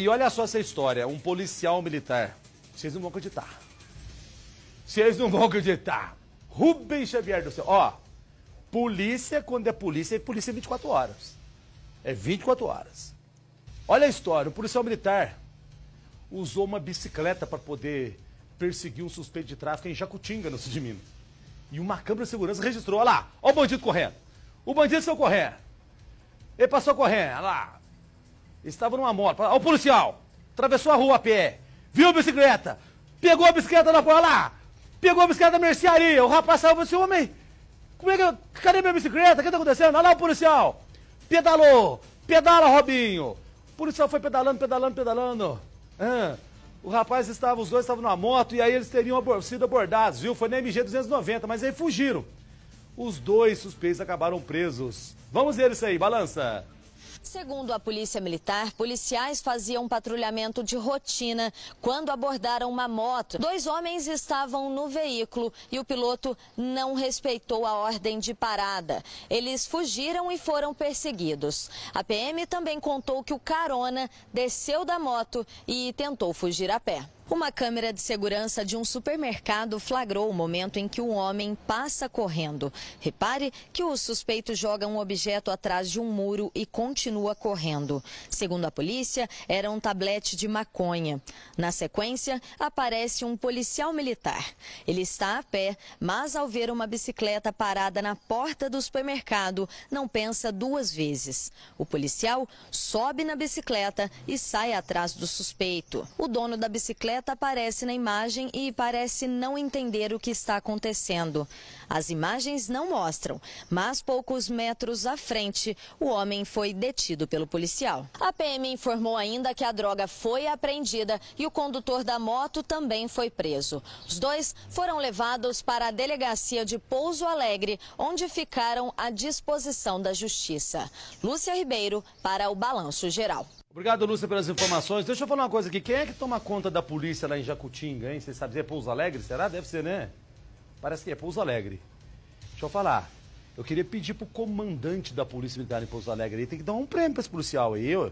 E olha só essa história, um policial militar. Vocês não vão acreditar. Vocês não vão acreditar. Rubens Xavier do céu. Ó, polícia quando é polícia, é polícia 24 horas. É 24 horas. Olha a história, o policial militar usou uma bicicleta para poder perseguir um suspeito de tráfico em Jacutinga, no sul de Minas. E uma câmera de segurança registrou. Olha lá, olha o bandido correndo. O bandido saiu correndo. Ele passou correndo, olha lá. Estava numa moto. Olha o policial. Atravessou a rua a pé. Viu a bicicleta. Pegou a bicicleta na porta lá. Pegou a bicicleta da mercearia. O rapaz saiu e falou assim, homem, como é que eu... cadê minha bicicleta? O que está acontecendo? Olha lá o policial. Pedalou. Pedala, Robinho. O policial foi pedalando, pedalando, pedalando. Ah, o rapaz estava, os dois estavam numa moto e aí eles teriam sido abordados, viu? Foi na MG 290, mas aí fugiram. Os dois suspeitos acabaram presos. Vamos ver isso aí, balança. Segundo a Polícia Militar, policiais faziam patrulhamento de rotina quando abordaram uma moto. Dois homens estavam no veículo e o piloto não respeitou a ordem de parada. Eles fugiram e foram perseguidos. A PM também contou que o carona desceu da moto e tentou fugir a pé. Uma câmera de segurança de um supermercado flagrou o momento em que um homem passa correndo. Repare que o suspeito joga um objeto atrás de um muro e continua correndo. Segundo a polícia, era um tablete de maconha. Na sequência, aparece um policial militar. Ele está a pé, mas ao ver uma bicicleta parada na porta do supermercado, não pensa duas vezes. O policial sobe na bicicleta e sai atrás do suspeito. O dono da bicicleta atleta aparece na imagem e parece não entender o que está acontecendo. As imagens não mostram, mas poucos metros à frente, o homem foi detido pelo policial. A PM informou ainda que a droga foi apreendida e o condutor da moto também foi preso. Os dois foram levados para a delegacia de Pouso Alegre, onde ficaram à disposição da Justiça. Lúcia Ribeiro, para o Balanço Geral. Obrigado, Lúcia, pelas informações. Deixa eu falar uma coisa aqui. Quem é que toma conta da polícia lá em Jacutinga, hein? Vocês sabem, é Pouso Alegre? Será? Deve ser, né? Parece que é Pouso Alegre. Deixa eu falar. Eu queria pedir pro comandante da Polícia Militar em Pouso Alegre ele tem que dar um prêmio pra esse policial aí, ó.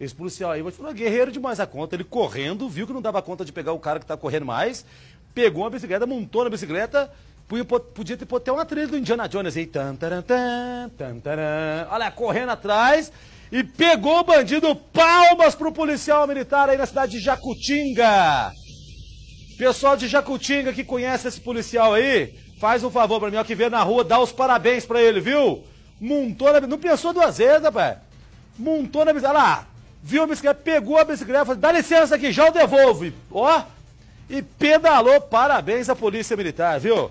Esse policial aí, vou falar, guerreiro demais a conta. Ele correndo, viu que não dava conta de pegar o cara que tá correndo mais, pegou uma bicicleta, montou na bicicleta, podia ter pôr até uma trilha do Indiana Jones aí. Tan, taran, tan, tan, taran. Olha, correndo atrás e pegou o bandido. Palmas pro policial militar aí na cidade de Jacutinga. Pessoal de Jacutinga que conhece esse policial aí, faz um favor para mim, ó, que vê na rua, dá os parabéns para ele, viu? Montou na... Não pensou duas vezes, rapaz. Montou na bicicleta. lá, viu a bicicleta, pegou a bicicleta, falou, dá licença aqui, já o devolve. Ó, e pedalou. Parabéns à polícia militar, viu?